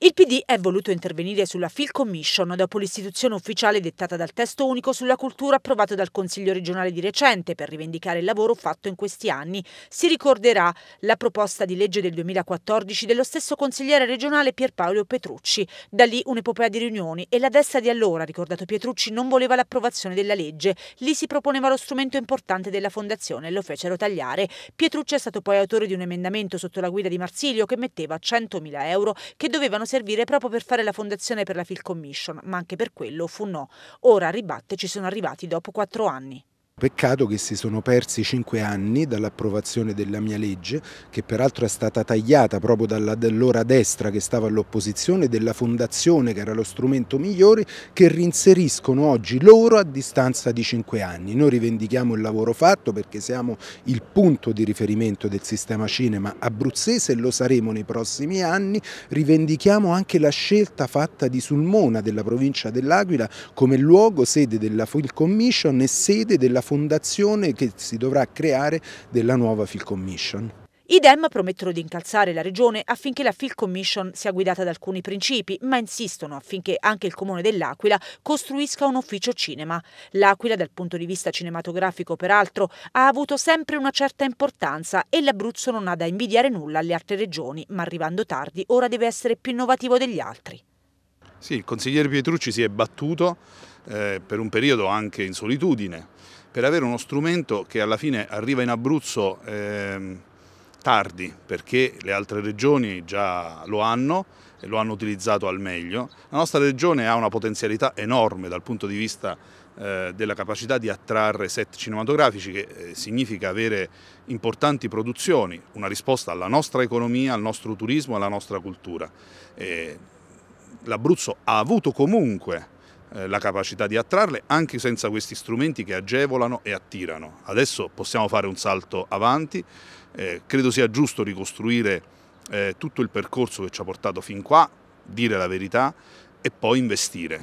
Il PD è voluto intervenire sulla Phil Commission dopo l'istituzione ufficiale dettata dal testo unico sulla cultura approvato dal Consiglio regionale di recente per rivendicare il lavoro fatto in questi anni. Si ricorderà la proposta di legge del 2014 dello stesso consigliere regionale Pierpaolo Petrucci. Da lì un'epopea di riunioni e la destra di allora, ricordato Petrucci, non voleva l'approvazione della legge. Lì si proponeva lo strumento importante della fondazione e lo fecero tagliare. Pietrucci è stato poi autore di un emendamento sotto la guida di Marsilio che metteva 100.000 euro che dovevano servire proprio per fare la fondazione per la Phil Commission, ma anche per quello fu no. Ora, ribatte, ci sono arrivati dopo quattro anni. Peccato che si sono persi cinque anni dall'approvazione della mia legge, che peraltro è stata tagliata proprio dall'allora destra che stava all'opposizione, della fondazione che era lo strumento migliore, che rinseriscono oggi loro a distanza di cinque anni. Noi rivendichiamo il lavoro fatto perché siamo il punto di riferimento del sistema cinema abruzzese e lo saremo nei prossimi anni. Rivendichiamo anche la scelta fatta di Sulmona della provincia dell'Aquila come luogo sede della Film Commission e sede della fondazione che si dovrà creare della nuova Field Commission. I Dem promettono di incalzare la regione affinché la Field Commission sia guidata da alcuni principi, ma insistono affinché anche il comune dell'Aquila costruisca un ufficio cinema. L'Aquila, dal punto di vista cinematografico, peraltro, ha avuto sempre una certa importanza e l'Abruzzo non ha da invidiare nulla alle altre regioni, ma arrivando tardi ora deve essere più innovativo degli altri. Sì, il consigliere Pietrucci si è battuto eh, per un periodo anche in solitudine per avere uno strumento che alla fine arriva in Abruzzo ehm, tardi, perché le altre regioni già lo hanno e lo hanno utilizzato al meglio. La nostra regione ha una potenzialità enorme dal punto di vista eh, della capacità di attrarre set cinematografici, che eh, significa avere importanti produzioni, una risposta alla nostra economia, al nostro turismo, alla nostra cultura. L'Abruzzo ha avuto comunque eh, la capacità di attrarle anche senza questi strumenti che agevolano e attirano. Adesso possiamo fare un salto avanti, eh, credo sia giusto ricostruire eh, tutto il percorso che ci ha portato fin qua, dire la verità e poi investire.